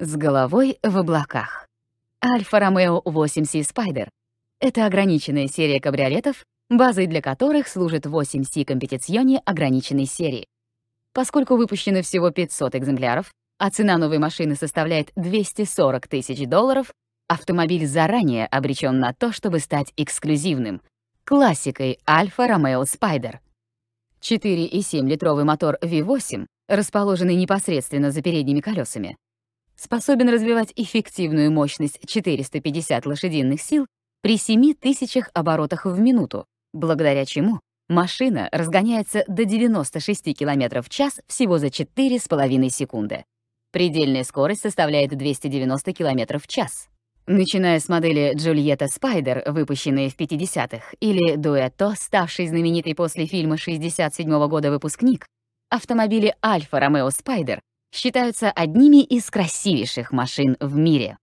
С головой в облаках. Альфа-Ромео 8C Spider — это ограниченная серия кабриолетов, базой для которых служит 8C компетиционе ограниченной серии. Поскольку выпущено всего 500 экземпляров, а цена новой машины составляет 240 тысяч долларов, автомобиль заранее обречен на то, чтобы стать эксклюзивным, классикой Альфа-Ромео Spider. 4,7-литровый мотор V8, расположенный непосредственно за передними колесами, способен развивать эффективную мощность 450 лошадиных сил при 7000 оборотах в минуту, благодаря чему машина разгоняется до 96 км в час всего за 4,5 секунды. Предельная скорость составляет 290 км в час. Начиная с модели Джульетта Спайдер, выпущенной в 50-х, или Дуэто, ставший знаменитой после фильма 67 -го года выпускник, автомобили Альфа Ромео Спайдер считаются одними из красивейших машин в мире.